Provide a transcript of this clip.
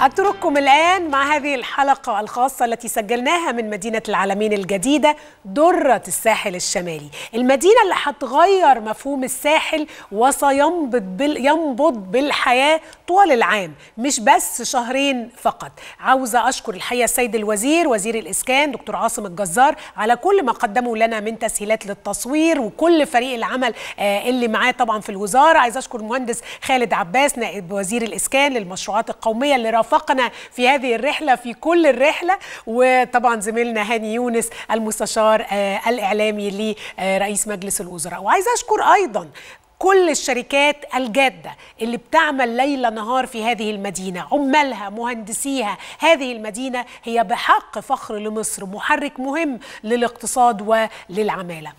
أترككم الآن مع هذه الحلقة الخاصة التي سجلناها من مدينة العالمين الجديدة درة الساحل الشمالي المدينة اللي هتغير مفهوم الساحل وسينبض بال... ينبض بالحياة طوال العام مش بس شهرين فقط عاوزة أشكر الحقيقة السيد الوزير وزير الإسكان دكتور عاصم الجزار على كل ما قدمه لنا من تسهيلات للتصوير وكل فريق العمل آه، اللي معاه طبعا في الوزارة عايزة أشكر المهندس خالد عباس نائب وزير الإسكان للمشروعات القومية اللي رفع رافقنا في هذه الرحله في كل الرحله وطبعا زميلنا هاني يونس المستشار آه، الاعلامي لرئيس مجلس الوزراء وعايزه اشكر ايضا كل الشركات الجادة اللي بتعمل ليل نهار في هذه المدينة عمالها مهندسيها هذه المدينة هي بحق فخر لمصر محرك مهم للاقتصاد وللعمالة